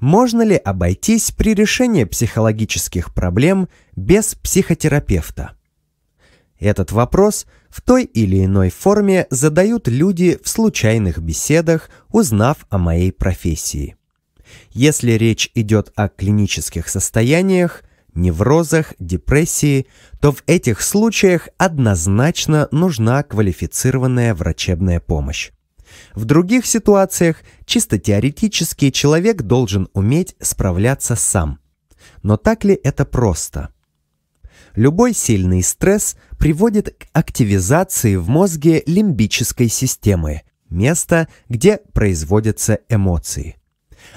Можно ли обойтись при решении психологических проблем без психотерапевта? Этот вопрос в той или иной форме задают люди в случайных беседах, узнав о моей профессии. Если речь идет о клинических состояниях, неврозах, депрессии, то в этих случаях однозначно нужна квалифицированная врачебная помощь. В других ситуациях чисто теоретически человек должен уметь справляться сам. Но так ли это просто? Любой сильный стресс приводит к активизации в мозге лимбической системы, место, где производятся эмоции.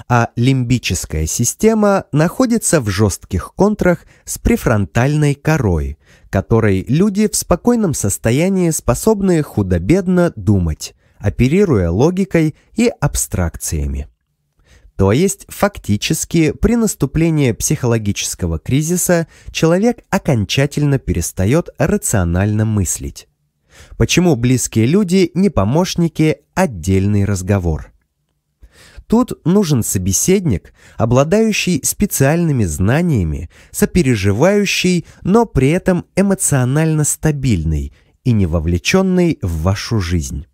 А лимбическая система находится в жестких контрах с префронтальной корой, которой люди в спокойном состоянии способны худо-бедно думать, оперируя логикой и абстракциями. То есть, фактически, при наступлении психологического кризиса человек окончательно перестает рационально мыслить. Почему близкие люди не помощники – отдельный разговор. Тут нужен собеседник, обладающий специальными знаниями, сопереживающий, но при этом эмоционально стабильный и не вовлеченный в вашу жизнь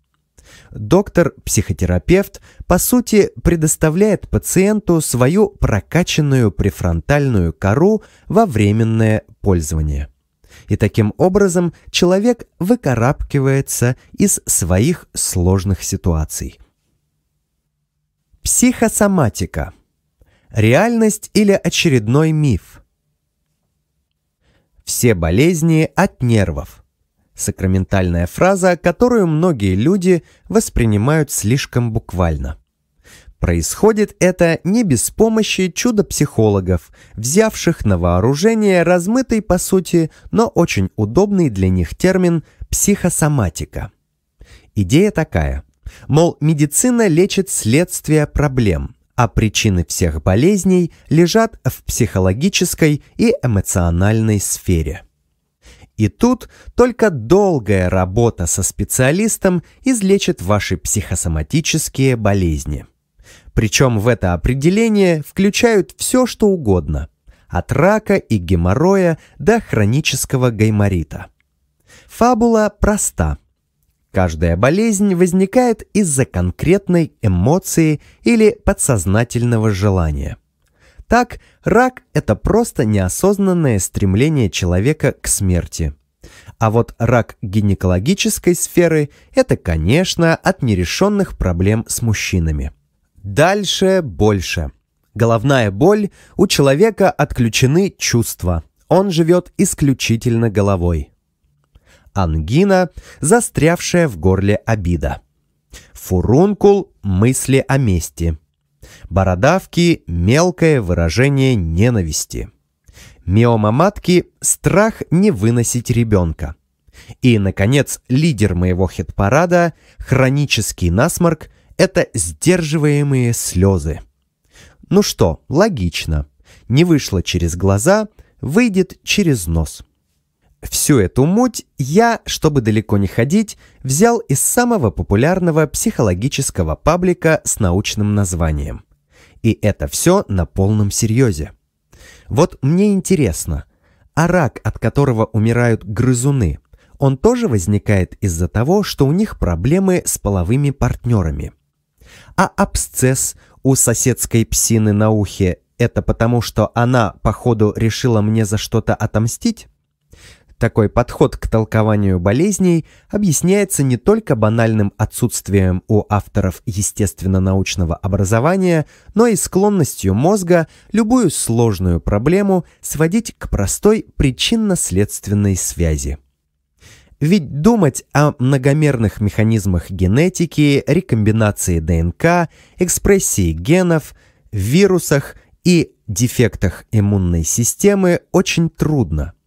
доктор-психотерапевт, по сути, предоставляет пациенту свою прокачанную префронтальную кору во временное пользование. И таким образом человек выкарабкивается из своих сложных ситуаций. Психосоматика. Реальность или очередной миф. Все болезни от нервов. Сакраментальная фраза, которую многие люди воспринимают слишком буквально. Происходит это не без помощи чудо-психологов, взявших на вооружение размытый по сути, но очень удобный для них термин «психосоматика». Идея такая. Мол, медицина лечит следствие проблем, а причины всех болезней лежат в психологической и эмоциональной сфере – и тут только долгая работа со специалистом излечит ваши психосоматические болезни. Причем в это определение включают все, что угодно. От рака и геморроя до хронического гайморита. Фабула проста. Каждая болезнь возникает из-за конкретной эмоции или подсознательного желания – так, рак – это просто неосознанное стремление человека к смерти. А вот рак гинекологической сферы – это, конечно, от нерешенных проблем с мужчинами. Дальше больше. Головная боль – у человека отключены чувства. Он живет исключительно головой. Ангина – застрявшая в горле обида. Фурункул – мысли о мести – Бородавки – мелкое выражение ненависти. Миомаматки – страх не выносить ребенка. И, наконец, лидер моего хит-парада – хронический насморк – это сдерживаемые слезы. Ну что, логично. Не вышло через глаза, выйдет через нос. Всю эту муть я, чтобы далеко не ходить, взял из самого популярного психологического паблика с научным названием. И это все на полном серьезе. Вот мне интересно, а рак, от которого умирают грызуны, он тоже возникает из-за того, что у них проблемы с половыми партнерами. А абсцесс у соседской псины на ухе – это потому, что она, походу, решила мне за что-то отомстить? Такой подход к толкованию болезней объясняется не только банальным отсутствием у авторов естественно-научного образования, но и склонностью мозга любую сложную проблему сводить к простой причинно-следственной связи. Ведь думать о многомерных механизмах генетики, рекомбинации ДНК, экспрессии генов, вирусах и дефектах иммунной системы очень трудно –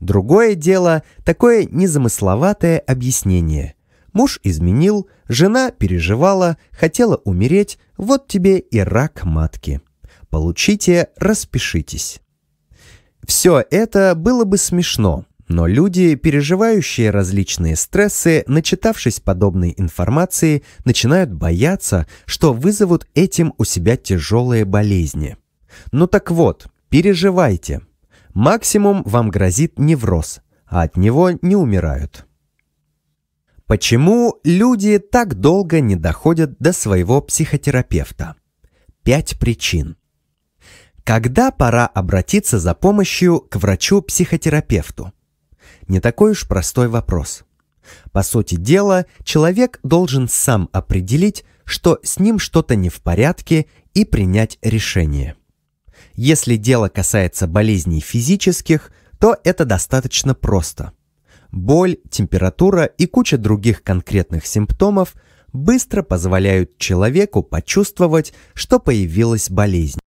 Другое дело – такое незамысловатое объяснение. Муж изменил, жена переживала, хотела умереть, вот тебе и рак матки. Получите, распишитесь. Все это было бы смешно, но люди, переживающие различные стрессы, начитавшись подобной информации, начинают бояться, что вызовут этим у себя тяжелые болезни. Ну так вот, переживайте – Максимум вам грозит невроз, а от него не умирают. Почему люди так долго не доходят до своего психотерапевта? Пять причин. Когда пора обратиться за помощью к врачу-психотерапевту? Не такой уж простой вопрос. По сути дела, человек должен сам определить, что с ним что-то не в порядке и принять решение – если дело касается болезней физических, то это достаточно просто. Боль, температура и куча других конкретных симптомов быстро позволяют человеку почувствовать, что появилась болезнь.